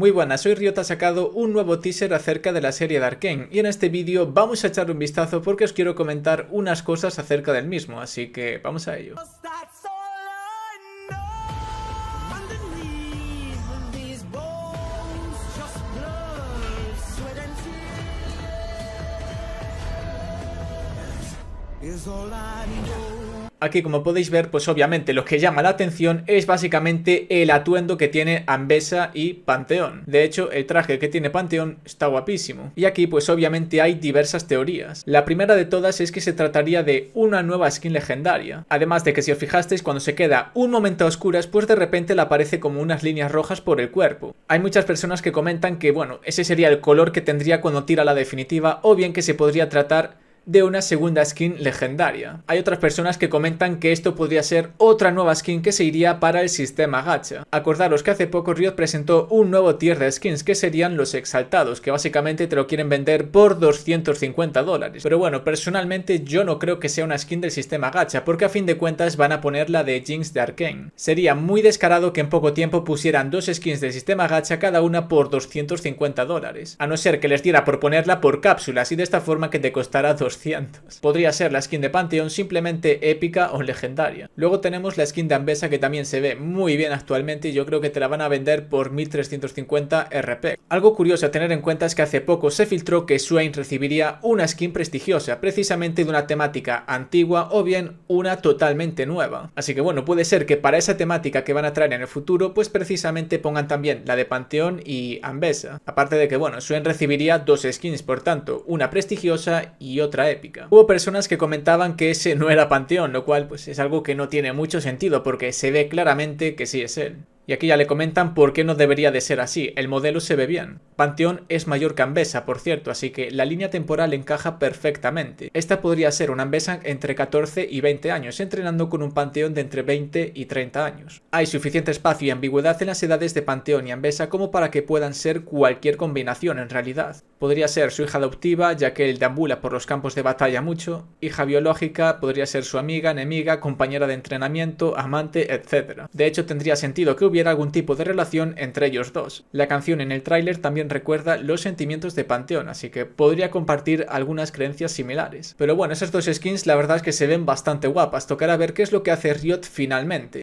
Muy buenas, soy Riot, ha sacado un nuevo teaser acerca de la serie de Arkane y en este vídeo vamos a echarle un vistazo porque os quiero comentar unas cosas acerca del mismo, así que vamos a ello. Aquí como podéis ver, pues obviamente lo que llama la atención es básicamente el atuendo que tiene Ambesa y Panteón. De hecho, el traje que tiene Panteón está guapísimo. Y aquí pues obviamente hay diversas teorías. La primera de todas es que se trataría de una nueva skin legendaria. Además de que si os fijasteis, cuando se queda un momento a oscuras, pues de repente le aparece como unas líneas rojas por el cuerpo. Hay muchas personas que comentan que, bueno, ese sería el color que tendría cuando tira la definitiva o bien que se podría tratar de una segunda skin legendaria. Hay otras personas que comentan que esto podría ser otra nueva skin que se iría para el sistema gacha. Acordaros que hace poco Riot presentó un nuevo tier de skins que serían los exaltados, que básicamente te lo quieren vender por 250 dólares. Pero bueno, personalmente yo no creo que sea una skin del sistema gacha, porque a fin de cuentas van a poner la de Jinx de Arkane. Sería muy descarado que en poco tiempo pusieran dos skins del sistema gacha cada una por 250 dólares, a no ser que les diera por ponerla por cápsulas y de esta forma que te costará 200 Podría ser la skin de Pantheon simplemente épica o legendaria. Luego tenemos la skin de Ambesa que también se ve muy bien actualmente y yo creo que te la van a vender por 1350 RP. Algo curioso a tener en cuenta es que hace poco se filtró que Swain recibiría una skin prestigiosa, precisamente de una temática antigua o bien una totalmente nueva. Así que bueno, puede ser que para esa temática que van a traer en el futuro, pues precisamente pongan también la de Panteón y Ambesa. Aparte de que bueno, Swain recibiría dos skins, por tanto, una prestigiosa y otra épica. Hubo personas que comentaban que ese no era Panteón, lo cual pues es algo que no tiene mucho sentido porque se ve claramente que sí es él. Y aquí ya le comentan por qué no debería de ser así, el modelo se ve bien. Panteón es mayor que Ambesa, por cierto, así que la línea temporal encaja perfectamente. Esta podría ser una Ambesa entre 14 y 20 años, entrenando con un Panteón de entre 20 y 30 años. Hay suficiente espacio y ambigüedad en las edades de Panteón y Ambesa como para que puedan ser cualquier combinación en realidad. Podría ser su hija adoptiva, ya que él deambula por los campos de batalla mucho, hija biológica, podría ser su amiga, enemiga, compañera de entrenamiento, amante, etc. De hecho, tendría sentido que hubiera algún tipo de relación entre ellos dos. La canción en el tráiler también recuerda los sentimientos de Panteón, así que podría compartir algunas creencias similares. Pero bueno, esas dos skins la verdad es que se ven bastante guapas, tocará ver qué es lo que hace Riot finalmente.